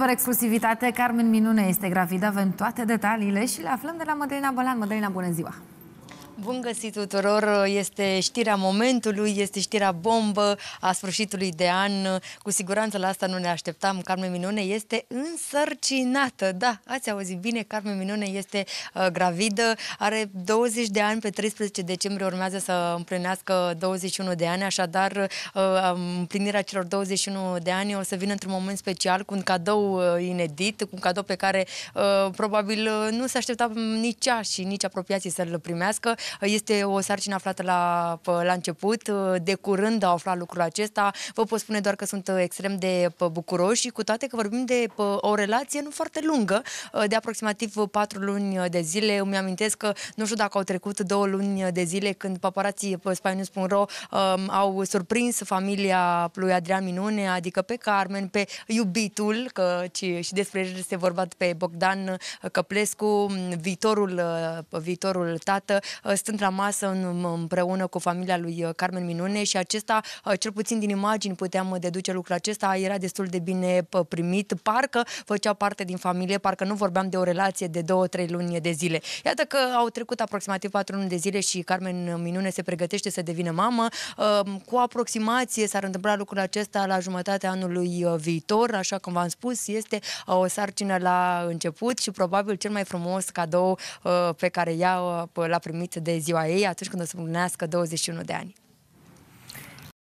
super exclusivitate, Carmen Minune este gravidă, avem toate detaliile și le aflăm de la Mădălina Bălan. Mădălina, bună ziua! Bun găsit tuturor! Este știrea momentului, este știrea bombă a sfârșitului de an. Cu siguranță la asta nu ne așteptam. Carmen Minune este însărcinată. Da, ați auzit bine, Carmen Minune este uh, gravidă, are 20 de ani, pe 13 decembrie urmează să împlinească 21 de ani, așadar uh, împlinirea celor 21 de ani o să vină într-un moment special cu un cadou uh, inedit, cu un cadou pe care uh, probabil uh, nu se aștepta nici ea și nici apropiații să-l primească. Este o sarcină aflată la, la început. De curând au aflat lucrul acesta. Vă pot spune doar că sunt extrem de bucuroși și cu toate că vorbim de o relație nu foarte lungă, de aproximativ patru luni de zile. Îmi amintesc că nu știu dacă au trecut două luni de zile când paparații pe spainews.ro um, au surprins familia lui Adrian Minune, adică pe Carmen, pe iubitul, că ci, și despre el este vorbat pe Bogdan Căplescu, viitorul, uh, viitorul tată, uh, stând la masă în, împreună cu familia lui uh, Carmen Minune și acesta, uh, cel puțin din imagini puteam uh, deduce lucrul acesta, era destul de bine primit, parcă făcea parte din familie, parcă nu vorbeam de o relație de două, trei luni de zile. Iată că au trecut aproximativ patru luni de zile și Carmen Minune se pregătește să devină mamă. Cu aproximație s-ar întâmpla lucrul acesta la jumătatea anului viitor, așa cum v-am spus, este o sarcină la început și probabil cel mai frumos cadou pe care ea l-a primit de ziua ei atunci când o să împlinească 21 de ani.